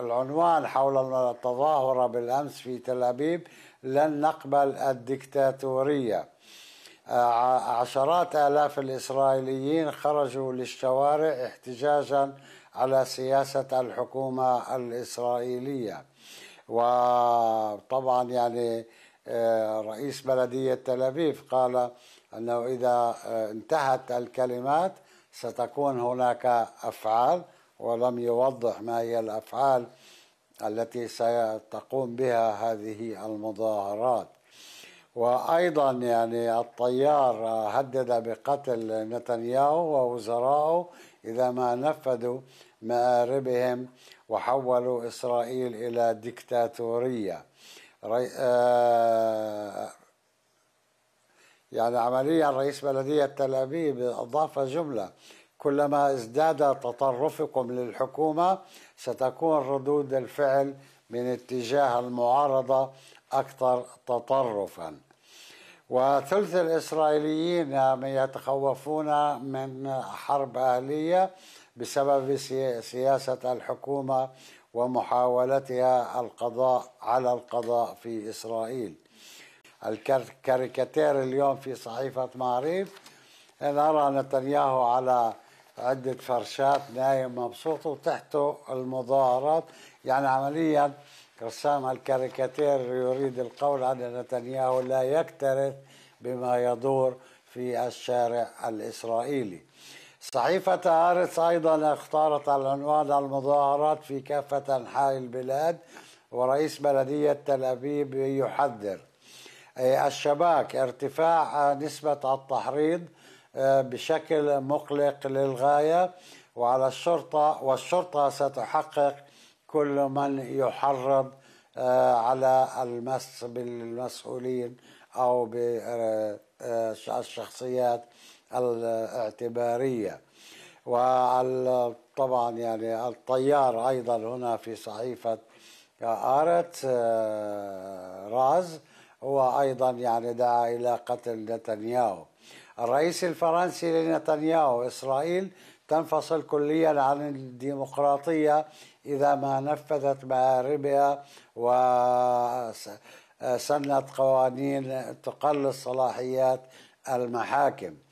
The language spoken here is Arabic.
العنوان حول التظاهرة بالأمس في تل أبيب لن نقبل الدكتاتورية آه، عشرات آلاف الإسرائيليين خرجوا للشوارع احتجاجا على سياسة الحكومة الإسرائيلية وطبعا يعني آه، رئيس بلدية تل أبيب قال أنه إذا آه، انتهت الكلمات ستكون هناك أفعال ولم يوضح ما هي الأفعال التي ستقوم بها هذه المظاهرات وأيضا يعني الطيار هدد بقتل نتنياهو ووزرائه إذا ما نفذوا مآربهم وحولوا إسرائيل إلى ديكتاتورية آه، يعني عمليا رئيس بلدية تل أبيب أضاف جملة كلما ازداد تطرفكم للحكومة ستكون ردود الفعل من اتجاه المعارضة أكثر تطرفا وثلث الإسرائيليين يتخوفون من حرب أهلية بسبب سياسة الحكومة ومحاولتها القضاء على القضاء في إسرائيل الكاريكاتير اليوم في صحيفة معريف نرى نتنياهو على عدة فرشات نايم مبسوط وتحته المظاهرات يعني عمليا رسام الكاريكاتير يريد القول أن نتنياهو لا يكترث بما يدور في الشارع الإسرائيلي صحيفة هارتس أيضا اختارت العنوان المظاهرات في كافة أنحاء البلاد ورئيس بلدية تل أبيب يحذر الشباك ارتفاع نسبة التحريض آه، بشكل مقلق للغايه وعلى الشرطه والشرطه ستحقق كل من يحرض آه، على المس بالمسؤولين او بالشخصيات آه، الاعتباريه وطبعا يعني الطيار ايضا هنا في صحيفه ارت راز هو ايضا يعني دعا إلى قتل نتنياهو الرئيس الفرنسي لنتنياهو إسرائيل تنفصل كليا عن الديمقراطية إذا ما نفذت مآربها وسنت قوانين تقلص صلاحيات المحاكم